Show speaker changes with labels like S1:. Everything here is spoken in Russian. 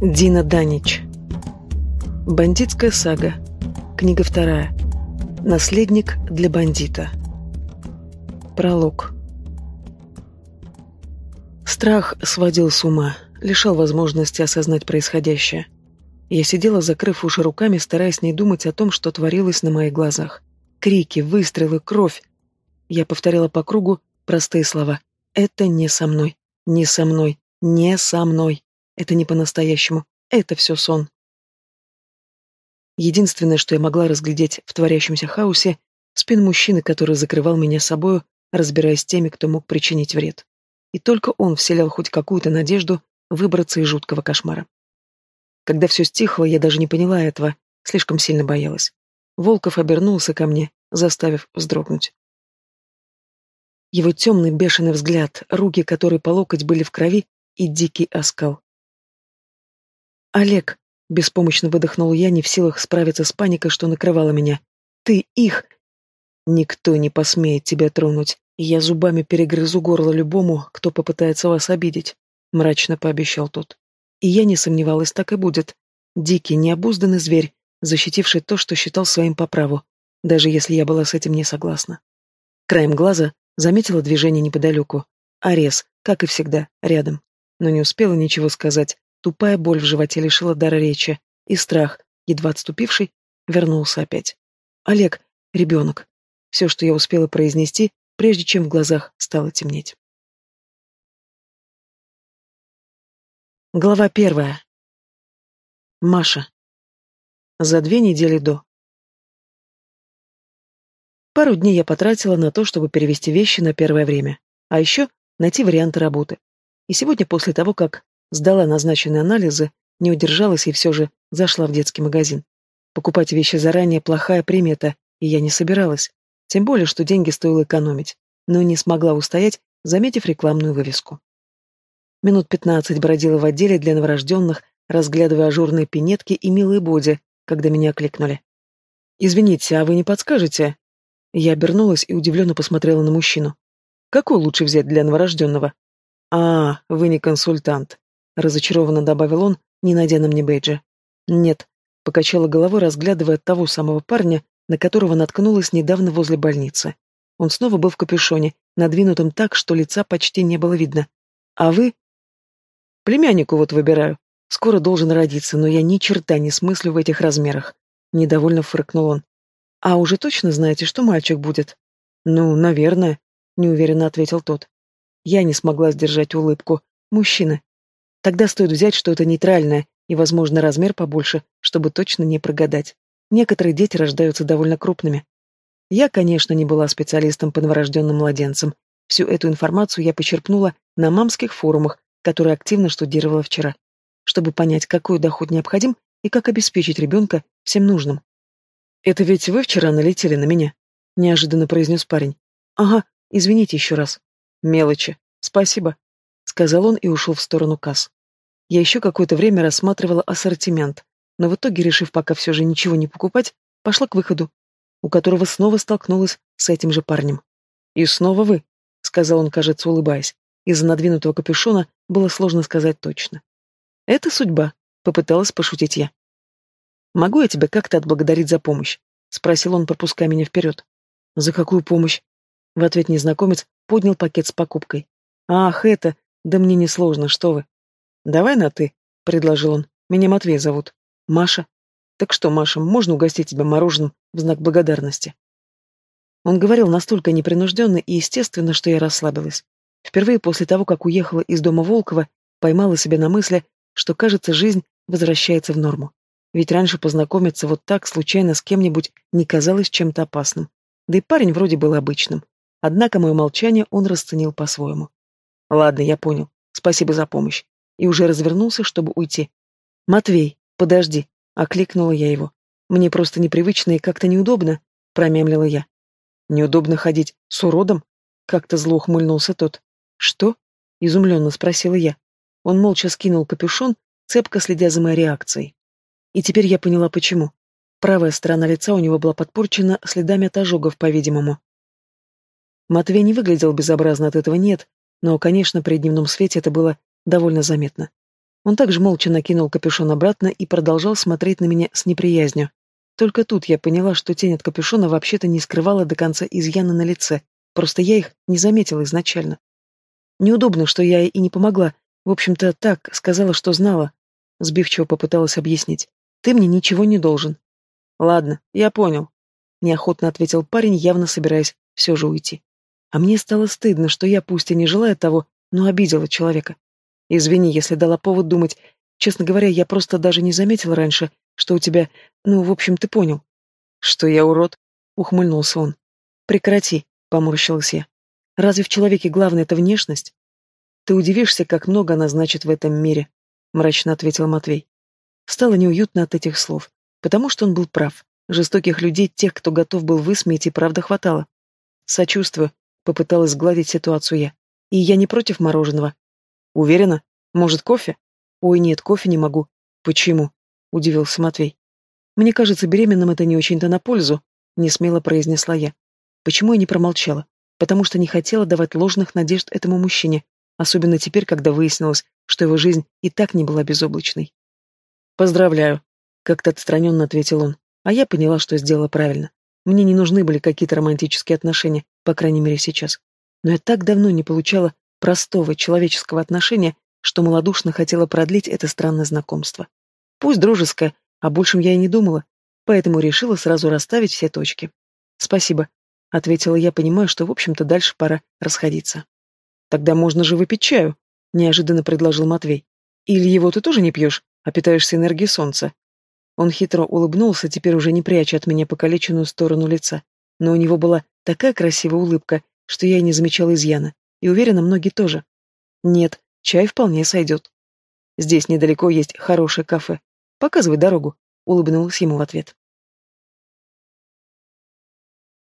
S1: Дина Данич. Бандитская сага. Книга вторая. Наследник для бандита. Пролог. Страх сводил с ума, лишал возможности осознать происходящее. Я сидела, закрыв уши руками, стараясь не думать о том, что творилось на моих глазах. Крики, выстрелы, кровь. Я повторяла по кругу простые слова. «Это не со мной. Не со мной. Не со мной». Это не по-настоящему. Это все сон. Единственное, что я могла разглядеть в творящемся хаосе, спин мужчины, который закрывал меня собою, разбираясь с теми, кто мог причинить вред. И только он вселял хоть какую-то надежду выбраться из жуткого кошмара. Когда все стихло, я даже не поняла этого, слишком сильно боялась. Волков обернулся ко мне, заставив вздрогнуть. Его темный бешеный взгляд, руки, которые по локоть были в крови, и дикий оскал. «Олег!» — беспомощно выдохнул я, не в силах справиться с паникой, что накрывала меня. «Ты их!» «Никто не посмеет тебя тронуть. Я зубами перегрызу горло любому, кто попытается вас обидеть», — мрачно пообещал тот. И я не сомневалась, так и будет. Дикий, необузданный зверь, защитивший то, что считал своим по праву, даже если я была с этим не согласна. Краем глаза заметила движение неподалеку. Арес, как и всегда, рядом. Но не успела ничего сказать, Тупая боль в животе лишила дара речи, и страх, едва отступивший, вернулся опять. «Олег, ребенок!» Все, что я успела произнести, прежде чем в глазах стало темнеть. Глава первая. Маша. За две недели до. Пару дней я потратила на то, чтобы перевести вещи на первое время, а еще найти варианты работы. И сегодня, после того, как Сдала назначенные анализы, не удержалась и все же зашла в детский магазин. Покупать вещи заранее – плохая примета, и я не собиралась. Тем более, что деньги стоило экономить, но не смогла устоять, заметив рекламную вывеску. Минут пятнадцать бродила в отделе для новорожденных, разглядывая ажурные пинетки и милые боди, когда меня окликнули. «Извините, а вы не подскажете?» Я обернулась и удивленно посмотрела на мужчину. «Какой лучше взять для новорожденного?» «А, вы не консультант», разочарованно добавил он, не найдя на мне бейджа. Нет, покачала головой, разглядывая того самого парня, на которого наткнулась недавно возле больницы. Он снова был в капюшоне, надвинутом так, что лица почти не было видно. А вы? Племяннику вот выбираю. Скоро должен родиться, но я ни черта не смыслю в этих размерах. Недовольно фыркнул он. А уже точно знаете, что мальчик будет? Ну, наверное, неуверенно ответил тот. Я не смогла сдержать улыбку. Мужчина, Тогда стоит взять что-то нейтральное и, возможно, размер побольше, чтобы точно не прогадать. Некоторые дети рождаются довольно крупными. Я, конечно, не была специалистом по новорожденным младенцам. Всю эту информацию я почерпнула на мамских форумах, которые активно штудировала вчера, чтобы понять, какой доход необходим и как обеспечить ребенка всем нужным. «Это ведь вы вчера налетели на меня?» — неожиданно произнес парень. «Ага, извините еще раз». «Мелочи. Спасибо», сказал он и ушел в сторону касс. Я еще какое-то время рассматривала ассортимент, но в итоге, решив пока все же ничего не покупать, пошла к выходу, у которого снова столкнулась с этим же парнем. «И снова вы», — сказал он, кажется, улыбаясь. Из-за надвинутого капюшона было сложно сказать точно. «Это судьба», — попыталась пошутить я. «Могу я тебя как-то отблагодарить за помощь?» — спросил он, пропуская меня вперед. «За какую помощь?» В ответ незнакомец поднял пакет с покупкой. «Ах, это! Да мне не сложно, что вы. Давай на ты, предложил он. Меня Матвей зовут. Маша. Так что, Маша, можно угостить тебя мороженым в знак благодарности? Он говорил настолько непринужденно и естественно, что я расслабилась. Впервые после того, как уехала из дома Волкова, поймала себя на мысли, что, кажется, жизнь возвращается в норму. Ведь раньше познакомиться вот так случайно с кем-нибудь не казалось чем-то опасным. Да и парень вроде был обычным. Однако мое молчание он расценил по-своему. Ладно, я понял. Спасибо за помощь. И уже развернулся, чтобы уйти. Матвей, подожди, окликнула я его. Мне просто непривычно и как-то неудобно, промямлила я. Неудобно ходить с уродом? Как-то зло ухмыльнулся тот. Что? изумленно спросила я. Он молча скинул капюшон, цепко следя за моей реакцией. И теперь я поняла, почему. Правая сторона лица у него была подпорчена следами от ожогов, по-видимому. Матвей не выглядел безобразно от этого, нет, но, конечно, при дневном свете это было довольно заметно. Он также молча накинул капюшон обратно и продолжал смотреть на меня с неприязнью. Только тут я поняла, что тень от капюшона вообще-то не скрывала до конца изъяна на лице, просто я их не заметила изначально. Неудобно, что я и не помогла, в общем-то, так, сказала, что знала. Сбивчиво попыталась объяснить. Ты мне ничего не должен. Ладно, я понял. Неохотно ответил парень, явно собираясь все же уйти. А мне стало стыдно, что я, пусть и не желая того, но обидела человека. Извини, если дала повод думать. Честно говоря, я просто даже не заметила раньше, что у тебя... Ну, в общем, ты понял. Что я урод? Ухмыльнулся он. Прекрати, поморщилась я. Разве в человеке главное это внешность? Ты удивишься, как много она значит в этом мире, мрачно ответил Матвей. Стало неуютно от этих слов, потому что он был прав. Жестоких людей, тех, кто готов был высмеять, и правда хватало. Сочувствую, Попыталась сгладить ситуацию я. И я не против мороженого. Уверена? Может, кофе? Ой, нет, кофе не могу. Почему? Удивился Матвей. Мне кажется, беременным это не очень-то на пользу, Не смело произнесла я. Почему я не промолчала? Потому что не хотела давать ложных надежд этому мужчине, особенно теперь, когда выяснилось, что его жизнь и так не была безоблачной. «Поздравляю», — как-то отстраненно ответил он, а я поняла, что сделала правильно. Мне не нужны были какие-то романтические отношения, по крайней мере сейчас. Но я так давно не получала простого человеческого отношения, что малодушно хотела продлить это странное знакомство. Пусть дружеское, о большем я и не думала, поэтому решила сразу расставить все точки. «Спасибо», — ответила я, понимая, что, в общем-то, дальше пора расходиться. «Тогда можно же выпить чаю», — неожиданно предложил Матвей. «Или его ты тоже не пьешь, а питаешься энергией солнца». Он хитро улыбнулся, теперь уже не пряча от меня покалеченную сторону лица но у него была такая красивая улыбка, что я и не замечала изъяна, и уверена, многие тоже. Нет, чай вполне сойдет. Здесь недалеко есть хорошее кафе. Показывай дорогу, улыбнулась ему в ответ.